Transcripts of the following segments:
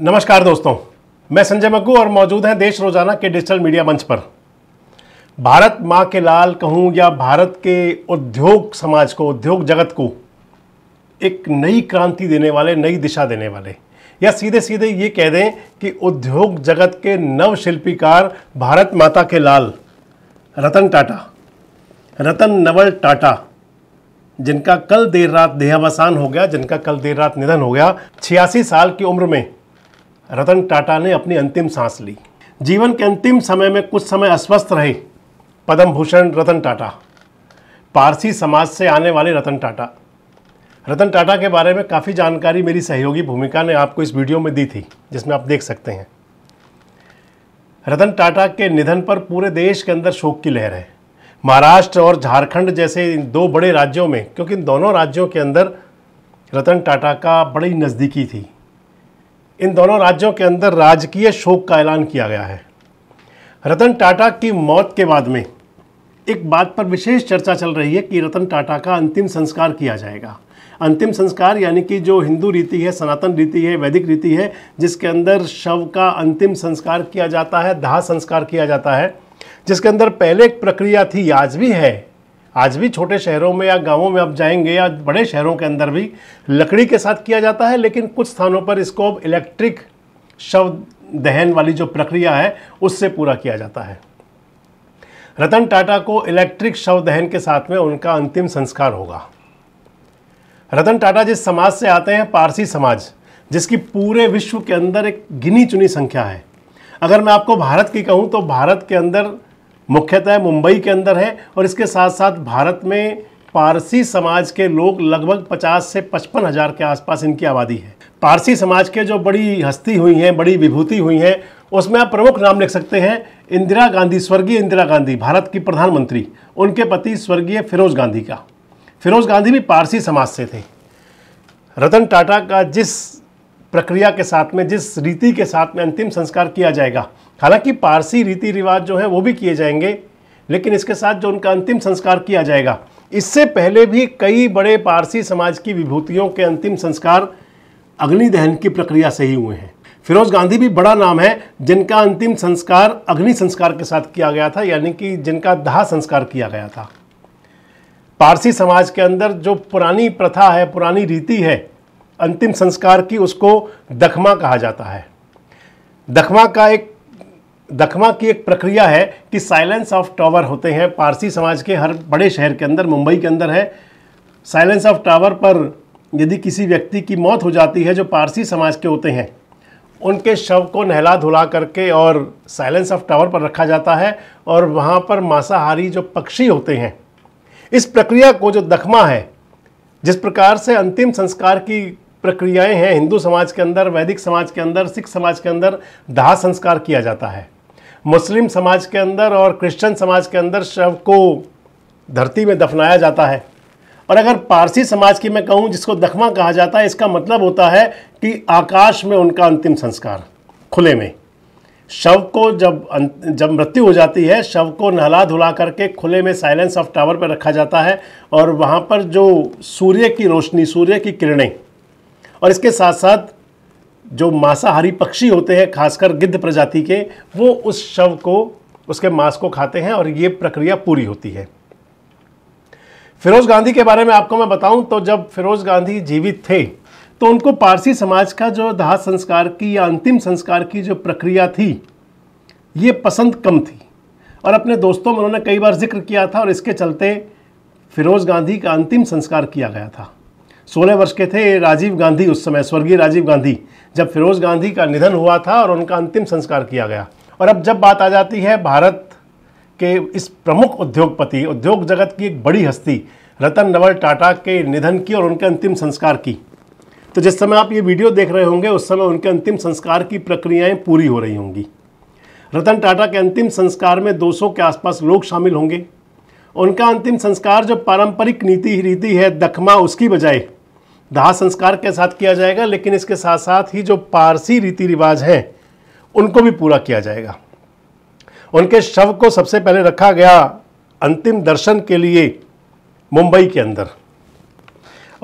नमस्कार दोस्तों मैं संजय मग्गू और मौजूद हैं देश रोजाना के डिजिटल मीडिया मंच पर भारत माँ के लाल कहूँ या भारत के उद्योग समाज को उद्योग जगत को एक नई क्रांति देने वाले नई दिशा देने वाले या सीधे सीधे ये कह दें कि उद्योग जगत के नव शिल्पीकार भारत माता के लाल रतन टाटा रतन नवल टाटा जिनका कल देर रात देहावसान हो गया जिनका कल देर रात निधन हो गया छियासी साल की उम्र में रतन टाटा ने अपनी अंतिम सांस ली जीवन के अंतिम समय में कुछ समय अस्वस्थ रहे पद्म भूषण रतन टाटा पारसी समाज से आने वाले रतन टाटा रतन टाटा के बारे में काफ़ी जानकारी मेरी सहयोगी भूमिका ने आपको इस वीडियो में दी थी जिसमें आप देख सकते हैं रतन टाटा के निधन पर पूरे देश के अंदर शोक की लहर है महाराष्ट्र और झारखंड जैसे इन दो बड़े राज्यों में क्योंकि इन दोनों राज्यों के अंदर रतन टाटा का बड़ी नज़दीकी थी इन दोनों राज्यों के अंदर राजकीय शोक का ऐलान किया गया है रतन टाटा की मौत के बाद में एक बात पर विशेष चर्चा चल रही है कि रतन टाटा का अंतिम संस्कार किया जाएगा अंतिम संस्कार यानी कि जो हिंदू रीति है सनातन रीति है वैदिक रीति है जिसके अंदर शव का अंतिम संस्कार किया जाता है दाह संस्कार किया जाता है जिसके अंदर पहले एक प्रक्रिया थी आज भी है आज भी छोटे शहरों में या गांवों में आप जाएंगे या बड़े शहरों के अंदर भी लकड़ी के साथ किया जाता है लेकिन कुछ स्थानों पर इसको अब इलेक्ट्रिक शव दहन वाली जो प्रक्रिया है उससे पूरा किया जाता है रतन टाटा को इलेक्ट्रिक शव दहन के साथ में उनका अंतिम संस्कार होगा रतन टाटा जिस समाज से आते हैं पारसी समाज जिसकी पूरे विश्व के अंदर एक गिनी चुनी संख्या है अगर मैं आपको भारत की कहूँ तो भारत के अंदर मुख्यतः मुंबई के अंदर है और इसके साथ साथ भारत में पारसी समाज के लोग लगभग 50 से पचपन हज़ार के आसपास इनकी आबादी है पारसी समाज के जो बड़ी हस्ती हुई हैं बड़ी विभूति हुई हैं उसमें आप प्रमुख नाम लिख सकते हैं इंदिरा गांधी स्वर्गीय इंदिरा गांधी भारत की प्रधानमंत्री उनके पति स्वर्गीय फिरोज गांधी का फिरोज गांधी भी पारसी समाज से थे रतन टाटा का जिस प्रक्रिया के साथ में जिस रीति के साथ में अंतिम संस्कार किया जाएगा हालांकि पारसी रीति रिवाज जो है वो भी किए जाएंगे लेकिन इसके साथ जो उनका अंतिम संस्कार किया जाएगा इससे पहले भी कई बड़े पारसी समाज की विभूतियों के अंतिम संस्कार अग्निदहन की प्रक्रिया से ही हुए हैं फिरोज गांधी भी बड़ा नाम है जिनका अंतिम संस्कार अग्नि संस्कार के साथ किया गया था यानी कि जिनका दाह संस्कार किया गया था पारसी समाज के अंदर जो पुरानी प्रथा है पुरानी रीति है अंतिम संस्कार की उसको दखमा कहा जाता है दखमा का एक दखमा की एक प्रक्रिया है कि साइलेंस ऑफ टावर होते हैं पारसी समाज के हर बड़े शहर के अंदर मुंबई के अंदर है साइलेंस ऑफ टावर पर यदि किसी व्यक्ति की मौत हो जाती है जो पारसी समाज के होते हैं उनके शव को नहला धुला करके और साइलेंस ऑफ टावर पर रखा जाता है और वहाँ पर मांसाहारी जो पक्षी होते हैं इस प्रक्रिया को जो दखमा है जिस प्रकार से अंतिम संस्कार की प्रक्रियाएं हैं हिंदू समाज के अंदर वैदिक समाज के अंदर सिख समाज के अंदर दाह संस्कार किया जाता है मुस्लिम समाज के अंदर और क्रिश्चियन समाज के अंदर शव को धरती में दफनाया जाता है और अगर पारसी समाज की मैं कहूँ जिसको दखमा कहा जाता है इसका मतलब होता है कि आकाश में उनका अंतिम संस्कार खुले में शव को जब अं, जब मृत्यु हो जाती है शव को नहला धुला करके खुले में साइलेंस ऑफ टावर पर रखा जाता है और वहाँ पर जो सूर्य की रोशनी सूर्य की किरणें और इसके साथ साथ जो मांसाहारी पक्षी होते हैं खासकर गिद्ध प्रजाति के वो उस शव को उसके मांस को खाते हैं और ये प्रक्रिया पूरी होती है फिरोज गांधी के बारे में आपको मैं बताऊं तो जब फिरोज गांधी जीवित थे तो उनको पारसी समाज का जो दाह संस्कार की या अंतिम संस्कार की जो प्रक्रिया थी ये पसंद कम थी और अपने दोस्तों में उन्होंने कई बार जिक्र किया था और इसके चलते फिरोज गांधी का अंतिम संस्कार किया गया था सोलह वर्ष के थे राजीव गांधी उस समय स्वर्गीय राजीव गांधी जब फिरोज गांधी का निधन हुआ था और उनका अंतिम संस्कार किया गया और अब जब बात आ जाती है भारत के इस प्रमुख उद्योगपति उद्योग जगत की एक बड़ी हस्ती रतन नवल टाटा के निधन की और उनके अंतिम संस्कार की तो जिस समय आप ये वीडियो देख रहे होंगे उस समय उनके अंतिम संस्कार की प्रक्रियाएं पूरी हो रही होंगी रतन टाटा के अंतिम संस्कार में 200 के आसपास लोग शामिल होंगे उनका अंतिम संस्कार जो पारंपरिक नीति रीति है दखमा उसकी बजाय दाह संस्कार के साथ किया जाएगा लेकिन इसके साथ साथ ही जो पारसी रीति रिवाज हैं उनको भी पूरा किया जाएगा उनके शव को सबसे पहले रखा गया अंतिम दर्शन के लिए मुंबई के अंदर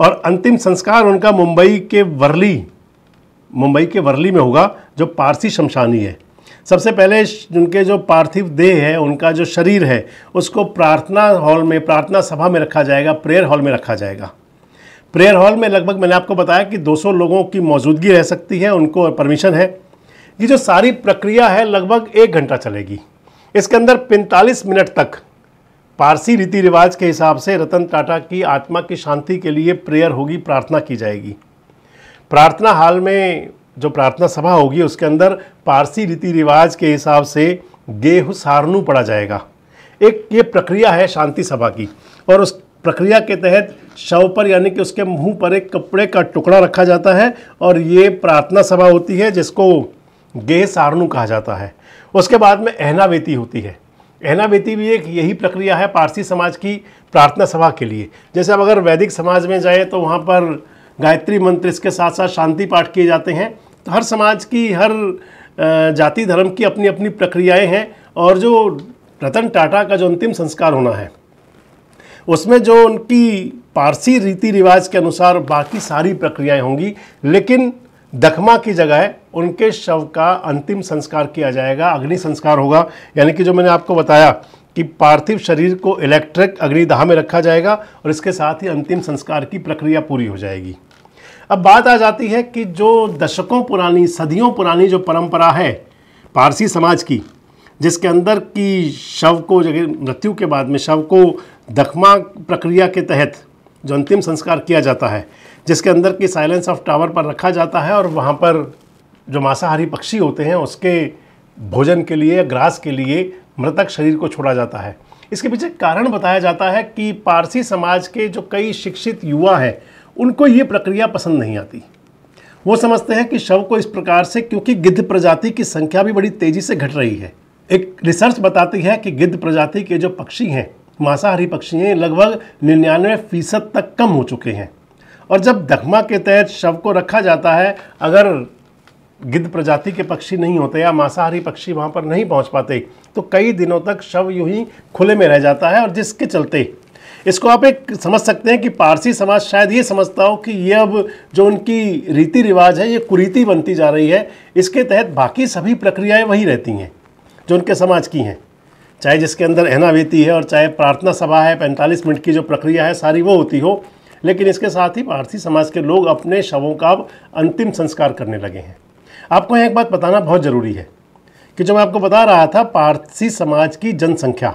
और अंतिम संस्कार उनका मुंबई के वर्ली मुंबई के वर्ली में होगा जो पारसी शमशानी है सबसे पहले उनके जो पार्थिव देह है उनका जो शरीर है उसको प्रार्थना हॉल में प्रार्थना सभा में रखा जाएगा प्रेयर हॉल में रखा जाएगा प्रेयर हॉल में लगभग मैंने आपको बताया कि 200 लोगों की मौजूदगी रह सकती है उनको परमिशन है ये जो सारी प्रक्रिया है लगभग एक घंटा चलेगी इसके अंदर 45 मिनट तक पारसी रीति रिवाज के हिसाब से रतन टाटा की आत्मा की शांति के लिए प्रेयर होगी प्रार्थना की जाएगी प्रार्थना हाल में जो प्रार्थना सभा होगी उसके अंदर पारसी रीति रिवाज के हिसाब से गेहू सारनू पड़ा जाएगा एक ये प्रक्रिया है शांति सभा की और उस प्रक्रिया के तहत शव पर यानी कि उसके मुंह पर एक कपड़े का टुकड़ा रखा जाता है और ये प्रार्थना सभा होती है जिसको गे सारणु कहा जाता है उसके बाद में एहनावेती होती है एहनावेती भी एक यही प्रक्रिया है पारसी समाज की प्रार्थना सभा के लिए जैसे अब अगर वैदिक समाज में जाए तो वहाँ पर गायत्री मंत्र इसके साथ साथ शांति पाठ किए जाते हैं तो हर समाज की हर जाति धर्म की अपनी अपनी प्रक्रियाएं हैं और जो रतन टाटा का जो अंतिम संस्कार होना है उसमें जो उनकी पारसी रीति रिवाज के अनुसार बाकी सारी प्रक्रियाएं होंगी लेकिन दखमा की जगह उनके शव का अंतिम संस्कार किया जाएगा अग्नि संस्कार होगा यानी कि जो मैंने आपको बताया कि पार्थिव शरीर को इलेक्ट्रिक अग्निदाह में रखा जाएगा और इसके साथ ही अंतिम संस्कार की प्रक्रिया पूरी हो जाएगी अब बात आ जाती है कि जो दशकों पुरानी सदियों पुरानी जो परंपरा है पारसी समाज की जिसके अंदर की शव को जगह मृत्यु के बाद में शव को दखमा प्रक्रिया के तहत जो अंतिम संस्कार किया जाता है जिसके अंदर की साइलेंस ऑफ टावर पर रखा जाता है और वहाँ पर जो मांसाहारी पक्षी होते हैं उसके भोजन के लिए ग्रास के लिए मृतक शरीर को छोड़ा जाता है इसके पीछे कारण बताया जाता है कि पारसी समाज के जो कई शिक्षित युवा हैं उनको ये प्रक्रिया पसंद नहीं आती वो समझते हैं कि शव को इस प्रकार से क्योंकि गिद्ध प्रजाति की संख्या भी बड़ी तेज़ी से घट रही है एक रिसर्च बताती है कि गिद्ध प्रजाति के जो पक्षी हैं मांसाहारी पक्षी हैं लगभग निन्यानवे फीसद तक कम हो चुके हैं और जब दखमा के तहत शव को रखा जाता है अगर गिद्ध प्रजाति के पक्षी नहीं होते या मांसाहारी पक्षी वहाँ पर नहीं पहुँच पाते तो कई दिनों तक शव यूँ ही खुले में रह जाता है और जिसके चलते इसको आप एक समझ सकते हैं कि पारसी समाज शायद ये समझता हो कि ये अब जो उनकी रीति रिवाज है ये कुरीति बनती जा रही है इसके तहत बाकी सभी प्रक्रियाएं वही रहती हैं जो उनके समाज की हैं चाहे जिसके अंदर एहना बीती है और चाहे प्रार्थना सभा है पैंतालीस मिनट की जो प्रक्रिया है सारी वो होती हो लेकिन इसके साथ ही पारसी समाज के लोग अपने शवों का अब अंतिम संस्कार करने लगे हैं आपको एक बात बताना बहुत ज़रूरी है कि जो मैं आपको बता रहा था पारसी समाज की जनसंख्या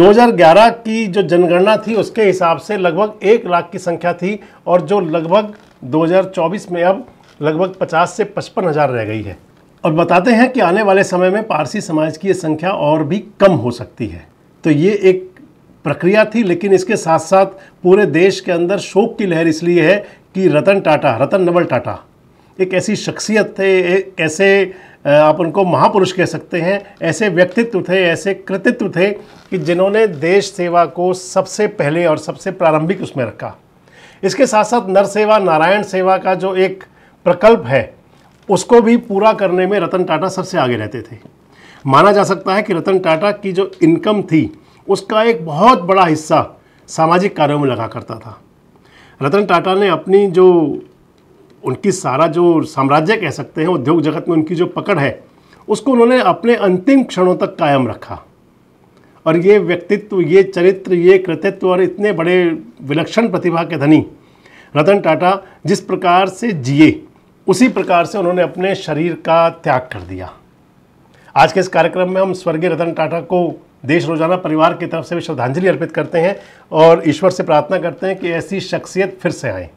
2011 की जो जनगणना थी उसके हिसाब से लगभग एक लाख की संख्या थी और जो लगभग 2024 में अब लगभग 50 से पचपन हज़ार रह गई है और बताते हैं कि आने वाले समय में पारसी समाज की ये संख्या और भी कम हो सकती है तो ये एक प्रक्रिया थी लेकिन इसके साथ साथ पूरे देश के अंदर शोक की लहर इसलिए है कि रतन टाटा रतन नवल टाटा एक ऐसी शख्सियत थे एक ऐसे आप उनको महापुरुष कह सकते हैं ऐसे व्यक्तित्व थे ऐसे कृतित्व थे कि जिन्होंने देश सेवा को सबसे पहले और सबसे प्रारंभिक उसमें रखा इसके साथ साथ नरसेवा नारायण सेवा का जो एक प्रकल्प है उसको भी पूरा करने में रतन टाटा सबसे आगे रहते थे माना जा सकता है कि रतन टाटा की जो इनकम थी उसका एक बहुत बड़ा हिस्सा सामाजिक कार्यों में लगा करता था रतन टाटा ने अपनी जो उनकी सारा जो साम्राज्य कह सकते हैं उद्योग जगत में उनकी जो पकड़ है उसको उन्होंने अपने अंतिम क्षणों तक कायम रखा और ये व्यक्तित्व ये चरित्र ये कृतित्व और इतने बड़े विलक्षण प्रतिभा के धनी रतन टाटा जिस प्रकार से जिए उसी प्रकार से उन्होंने अपने शरीर का त्याग कर दिया आज के इस कार्यक्रम में हम स्वर्गीय रतन टाटा को देश रोजाना परिवार की तरफ से भी श्रद्धांजलि अर्पित करते हैं और ईश्वर से प्रार्थना करते हैं कि ऐसी शख्सियत फिर से आए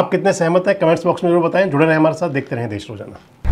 आप कितने सहमत हैं कमेंट्स बॉक्स में जरूर बताएं जुड़े रहें हमारे साथ देखते रहें देश रोजाना